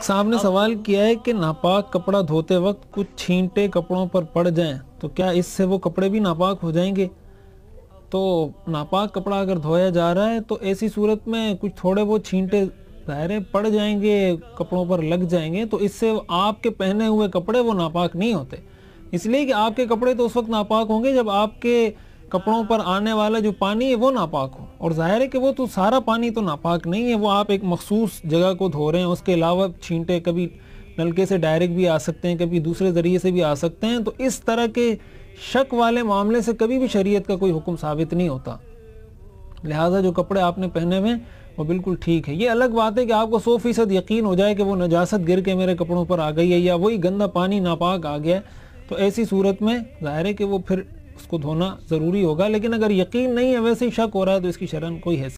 एक साहब ने सवाल किया है कि नापाक कपड़ा धोते वक्त कुछ छींटे कपड़ों पर पड़ जाएं तो क्या इससे वो कपड़े भी नापाक हो जाएंगे तो नापाक कपड़ा अगर धोया जा रहा है तो ऐसी सूरत में कुछ थोड़े बहुत छींटे दायरे पड़ जाएंगे कपड़ों पर लग जाएंगे तो इससे आपके पहने हुए कपड़े वो नापाक नहीं होते इसलिए कि आपके कपड़े तो उस वक्त नापाक होंगे जब आपके कपड़ों पर आने वाला जो पानी है वो नापाक हो और ज़ाहिर है कि वो तो सारा पानी तो नापाक नहीं है वो आप एक मखसूस जगह को धो रहे हैं उसके अलावा छींटे कभी नलके से डायरेक्ट भी आ सकते हैं कभी दूसरे ज़रिए से भी आ सकते हैं तो इस तरह के शक वाले मामले से कभी भी शरीयत का कोई हुक्म साबित नहीं होता लिहाजा जो कपड़े आपने पहने हुए वो बिल्कुल ठीक है ये अलग बात है कि आपको सौ फीसद यकीन हो जाए कि वो नजासत गिर के मेरे कपड़ों पर आ गई है या वही गंदा पानी नापाक आ गया तो ऐसी सूरत में ज़ाहिर है कि वो फिर उसको धोना ज़रूरी होगा लेकिन अगर यकीन नहीं है वैसे ही शक हो रहा है तो इसकी शरण कोई है